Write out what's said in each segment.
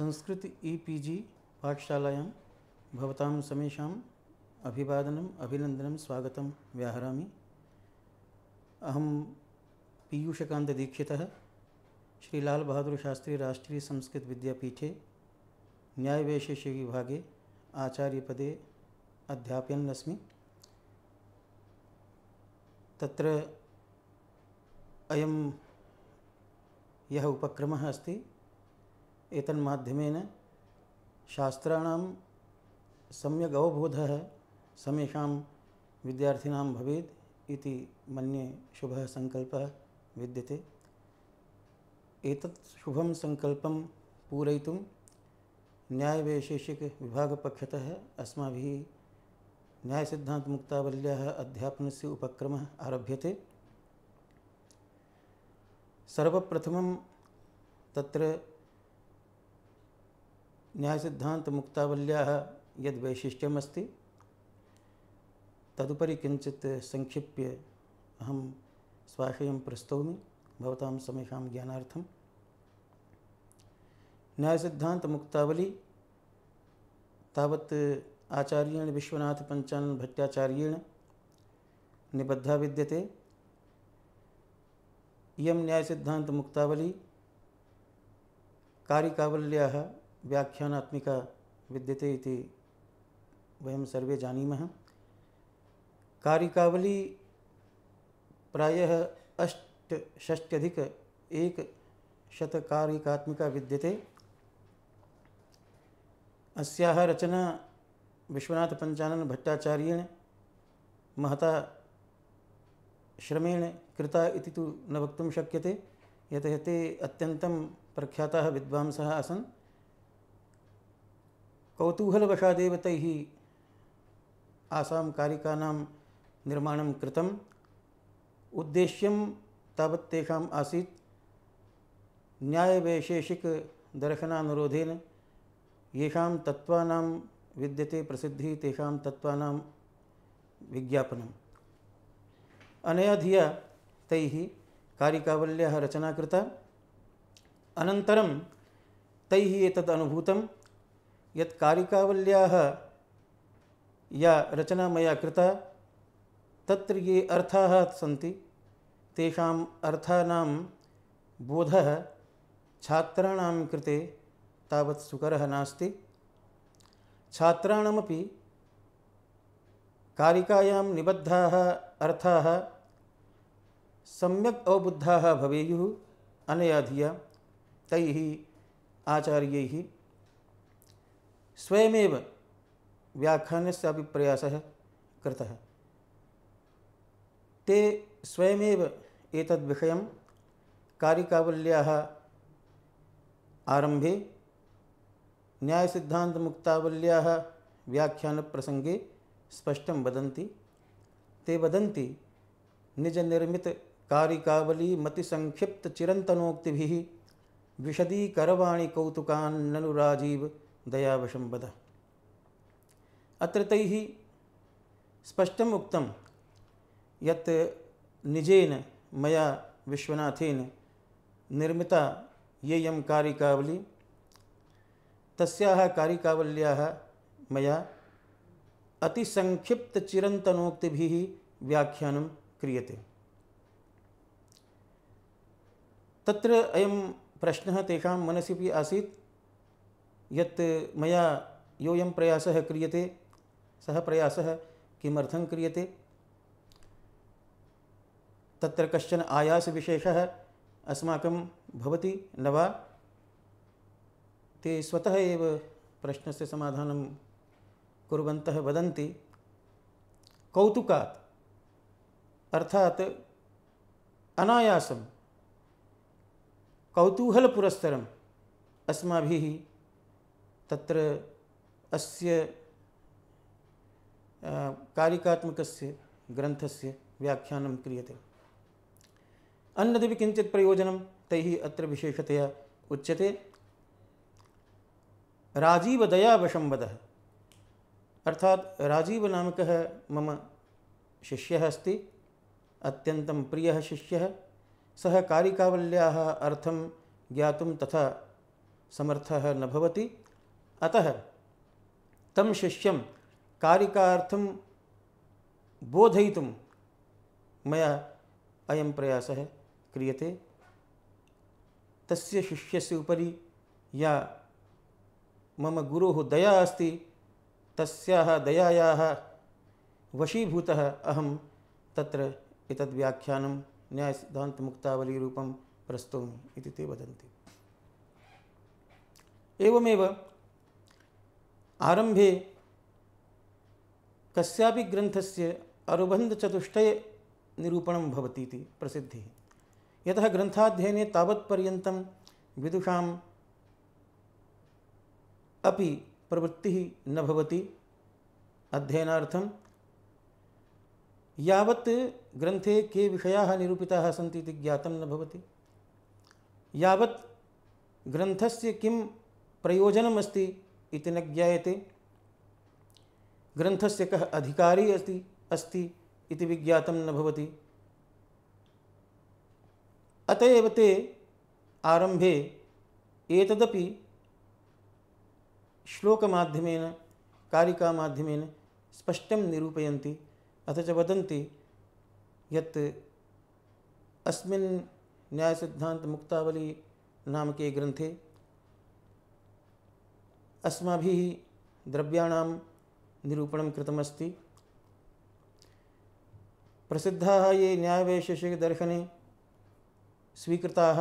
Sanskrit E P G पाठशालायां भवतां समेषाम् अभिवादनम् अभिनन्दनं स्वागतं व्याहरामि अहं पीयूषकान्तदीक्षितः श्रीलालबहादुरशास्त्री राष्ट्रीयसंस्कृतविद्यापीठे न्यायवैशेषिकविभागे आचार्यपदे अध्यापयन्नस्मि तत्र अयं यः उपक्रमः अस्ति एतन्माध्यमेन शास्त्राणां सम्यग् अवबोधः समेषां विद्यार्थिनां भवेत् इति मन्ये शुभः सङ्कल्पः विद्यते एतत् शुभं सङ्कल्पं पूरयितुं न्यायवैशेषिकविभागपक्षतः अस्माभिः न्यायसिद्धान्तमुक्तावल्याः अध्यापनस्य उपक्रमः आरभ्यते सर्वप्रथमं तत्र न्याय सिद्धांत मुक्तावल्या यद वैशिष्ट्यमस्ति तदुपरि किंचित संक्षिप्य अहम स्वाशय प्रस्तौमी स्वाशयं प्रस्तौमि ज्ञानार्थम न्याय सिद्धांत मुक्तावली तावत् आचार्येण विश्वनाथ भट्टाचार्येण निबद्धा विद्यते इयं न्यायसिद्धान्तमुक्तावली कारिकावल्याः व्याख्यानात्मिका विद्यते इति वयं सर्वे जानीमः कारिकावली प्रायः अष्टषष्ट्यधिक एकशतकारिकात्मिका विद्यते अस्याः रचना विश्वनाथपञ्चाननभट्टाचार्येण महता श्रमेण कृता इति तु न वक्तुं शक्यते यतः ते अत्यन्तं प्रख्याताः विद्वांसः आसन् कौतूहलवशादेवतैः आसां कारिकानां निर्माणं कृतम् उद्देश्यं तावत् तेषाम् आसीत् न्यायवैशेषिकदर्शनानुरोधेन येषां तत्त्वानां विद्यते प्रसिद्धि तेषां तत्वा विज्ञापन अनया धिया तैः कारिकावल्य रचना कृता अनन्तरं तैः एतद् अनुभूतं यत् कारिकावल्याः या रचना मया कृता तत्र ये अर्थाः सन्ति तेषाम् अर्थानां बोधः छात्राणां कृते तावत् सुकरः नास्ति छात्राणामपि कारिकायां निबद्धाः अर्थाः सम्यक् अवबुद्धाः भवेयुः अनया धिया तैः आचार्यैः स्वयमेव व्याख्यान से भी प्रयास कृत ते स्वयमेव एतद् विषय कारिकावल्या आरंभे न्याय सिद्धांत मुक्तावल्या व्याख्यान प्रसंगे स्पष्ट वदन्ति ते वदन्ति निज निर्मित कारिकावली मति संक्षिप्त चिरंतनोक्ति विशदी करवाणी कौतुकान्नुराजीव राजीव दयावशं वद अत्र तैः स्पष्टम् उक्तं यत् निजेन मया विश्वनाथेन निर्मिता येयं कारिकावली तस्याः कारिकावल्याः मया अतिसङ्क्षिप्तचिरन्तनोक्तिभिः व्याख्यानं क्रियते तत्र अयं प्रश्नः तेषां मनसि अपि आसीत् यत् मया योऽयं प्रयासः क्रियते सः प्रयासः किमर्थं क्रियते तत्र कश्चन आयासविशेषः अस्माकं भवति न वा ते स्वतः एव प्रश्नस्य समाधानं कुर्वन्तः वदन्ति कौतुकात् अर्थात् अनायासं कौतूहलपुरस्सरम् अस्माभिः तत्र अस्य कारिकात्मकस्य ग्रन्थस्य व्याख्यानं क्रियते अन्यदपि किञ्चित् प्रयोजनं तैः अत्र विशेषतया उच्यते राजीवदयावशं वदः अर्थात् राजीवनामकः मम शिष्यः अस्ति अत्यन्तं प्रियः शिष्यः सः कारिकावल्याः अर्थं ज्ञातुं तथा समर्थः न भवति अतः तं कारिका कारिकार्थं बोधयितुं मया प्रयास क्रीय क्रियते तस्य शिष्यस्य उपरि या मम गुरोः दया अस्ति तस्याः दयायाः वशीभूतः अहं तत्र एतद्व्याख्यानं न्यायसिद्धान्तमुक्तावलीरूपं प्रस्तौमि इति ते वदन्ति एवमेव आरंभे कस्यापि ग्रंथ से निरूपणं निरूपण होती प्रसिद्धि यतः ग्रंथाध्ययन तबत्पर्यत विदुषा अभी प्रवृत्ति नवती अध्ययनाथ अध्ययनार्थं यावत् ग्रन्थे के विषया निरूपिता सी ज्ञात ज्ञातं न भवति यावत् ग्रन्थस्य किं प्रयोजनमस्ति इति न ज्ञायते ग्रंथस्य कः अधिकारी अस्ति अस्ति इति विज्ञातं न भवति अतएव ते आरंभे एतदपि श्लोकमाध्यमेन कारिकामाध्यमेन स्पष्टं निरूपयन्ति अथ च वदन्ति यत् अस्मिन् न्यायसिद्धान्तमुक्तावली नामके ग्रन्थे अस्माभिः द्रव्याणां निरूपणं कृतमस्ति प्रसिद्धाः ये न्यायवैशेषिकदर्शने स्वीकृताः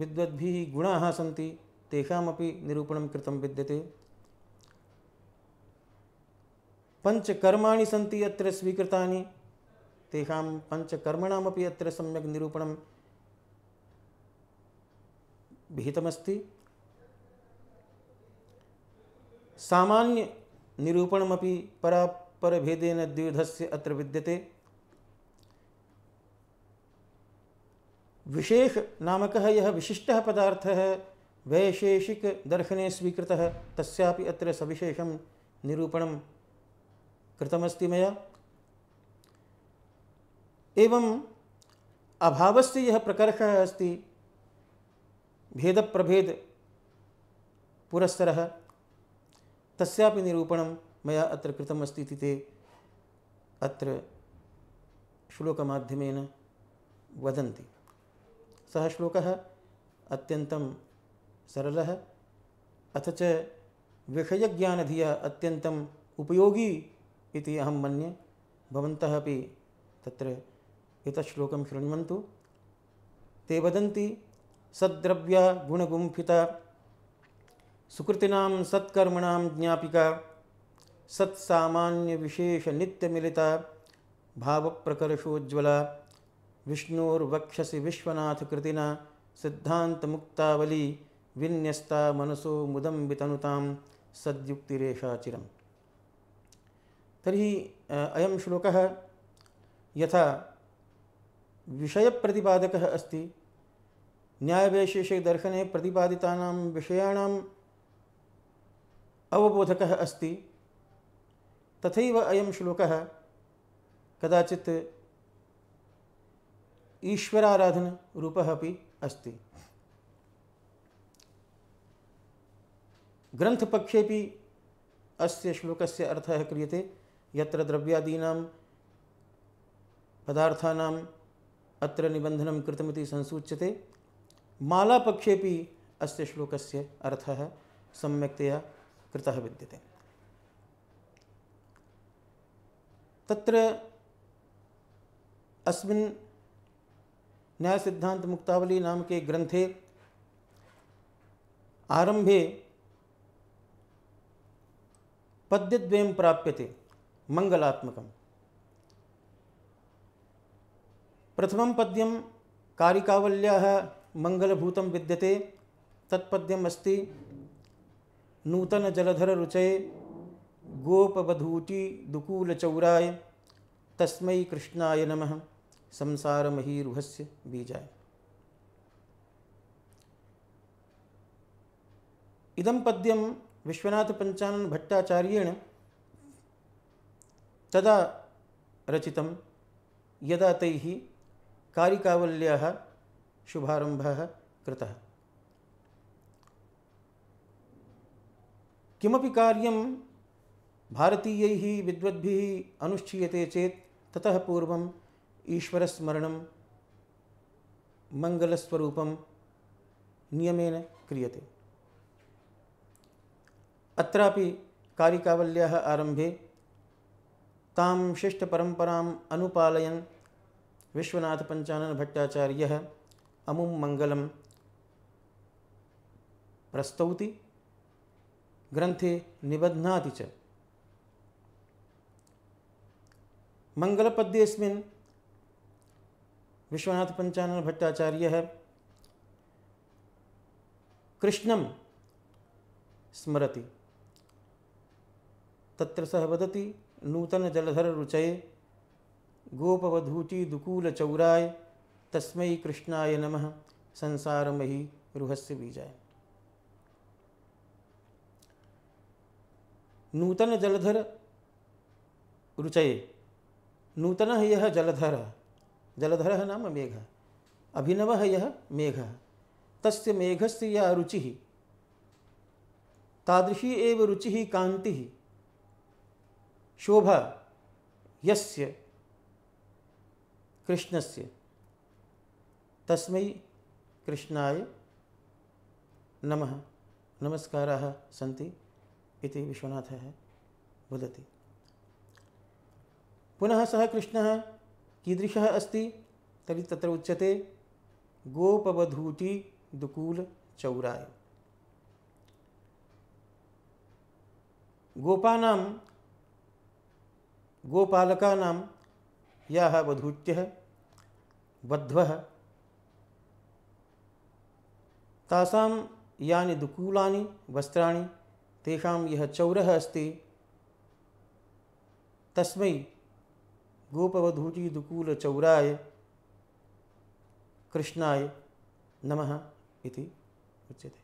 विद्वद्भिः गुणाः सन्ति तेषामपि निरूपणं कृतं विद्यते पञ्चकर्माणि सन्ति अत्र स्वीकृतानि तेषां पञ्चकर्मणामपि अत्र सम्यक् निरूपणं विहितमस्ति सामान्य निरूपणमपि परापरभेदेन द्विविधस्य अत्र विद्यते विशेष नामक यह विशिष्ट पदार्थ है वैशेषिक दर्शने स्वीकृत तस्यापि अत्र सविशेष निरूपण कृतमस्ति मैं एवं अभावस्य यः प्रकर्षः अस्ति भेदप्रभेद पुरस्सरः तस्यापि निरूपणं मया अत्र कृतम् इति ते अत्र श्लोकमाध्यमेन वदन्ति सः श्लोकः अत्यन्तं सरलः अथ च विषयज्ञानधियः अत्यन्तम् उपयोगी इति अहं मन्ये भवन्तः अपि तत्र एतत् श्लोकं शृण्वन्तु ते वदन्ति सद्रव्या गुणगुम्फिता सुकृतिना सत्कर्मण ज्ञापिका सत्सामान्य विशेष नित्य मिलिता भाव प्रकर्षोज्ज्वला विष्णुर्वक्षसी विश्वनाथ कृतिना सिद्धांत मुक्तावली विन्यस्ता मनसो मुदम वितनुताम सद्युक्तिरेशा तरी तर्हि अयं श्लोकः यथा विषयप्रतिपादकः अस्ति दर्शने प्रतिपादितानां विषयाणां अवबोधक अस्त तथैव अयं श्लोकः कदाचित् ईश्वराराधनरूपः अपि अस्त ग्रंथपक्षे अस्य श्लोकस्य अर्थः क्रियते यत्र द्रव्यादीनां पदार्थानाम् अत्र निबंधन कृतमिति संसूच्यते मालापक्षेपि अस्य श्लोकस्य सम्यक्तया कृतः विद्यते तत्र अस्मिन् नाम के ग्रंथे आरंभे पद्यद्वयं प्राप्यते मंगलात्मक प्रथम पद्यम कारिकावल्या मंगलभूत विद्यते तत्पद्यम् अस्ति नूतन जलधर रुचय गोपवधूटी दुकूलचौराय तस्म कृष्णाय नमः संसार महीरुहस्य बीजाय विश्वनाथ पंचानन विश्वनाथपञ्चाननभट्टाचार्येण तदा रचित यदा तैः कारिकावल्याः शुभारंभ कृतः किमपि कार्यं भारतीयैः विद्वद्भिः अनुष्ठीयते चेत् ततः पूर्वम् ईश्वरस्मरणं मङ्गलस्वरूपं नियमेन क्रियते अत्रापि कारिकावल्याः आरम्भे तां शिष्टपरम्पराम् अनुपालयन् विश्वनाथपञ्चाननभट्टाचार्यः अमुं मङ्गलं प्रस्तौति ग्रंथे निबध्नाति च मंगलपद्येस्मिन् विश्वनाथ पंचानन भट्टाचार्य है कृष्णम स्मरति तत्र सह वदति नूतन जलधर रुचये गोपवधूची दुकूल चौराय तस्मै कृष्णाय नमः संसारमही रुहस्य बीजाय नूतन जलधर रुचये नूतन यह जलधर जलधर नाम मेघ अभिनव यह मेघ तस्य मेघस्य या रुचि तादृशी एव रुचि कांति शोभा यस्य कृष्णस्य तस्मै कृष्णाय नमः नमस्कारः सन्ति इति विश्वनाथः वदति पुनः सः कृष्णः कीदृशः अस्ति तर्हि तत्र उच्यते गोपवधूति दुकूल चौराय गोपानां गोपालकानां याः वधूट्यः वध्वः तासां यानि दुकूलानि वस्त्राणि तेषां यः चौरः अस्ति तस्मै गोपवधूजीदुकूलचौराय कृष्णाय नमः इति उच्यते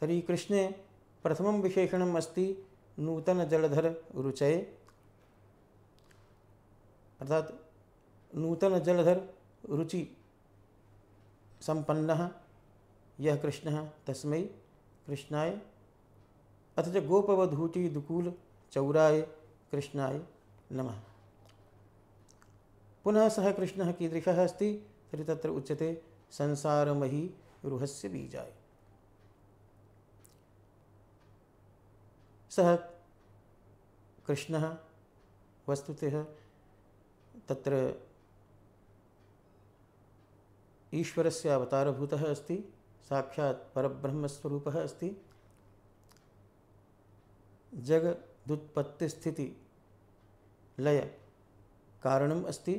तर्हि कृष्णे प्रथमं विशेषणम् अस्ति नूतनजलधररुचये अर्थात् नूतनजलधर रुचि यः कृष्णः तस्मै कृष्णाय अथ च गोपवधूति दुकूल चौराय कृष्णाय नम पुनः सह कृष्ण कीदृश अस्त उच्य तत्र उच्यते संसारमही रुहस्य बीजाय सह कृष्ण वस्तुतः तत्र ईश्वरस्य अवतारभूतः अस्ति साक्षात् परब्रह्मस्वरूपः अस्ति जगदुत्पत्तिस्थिति लय कारणम् अस्ति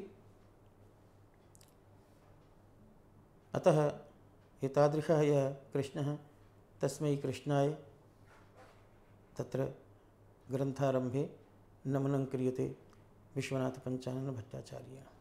अतः एतादृशः यः कृष्णः तस्मै कृष्णाय तत्र ग्रन्थारम्भे नमनं क्रियते विश्वनाथपञ्चाननभट्टाचार्येण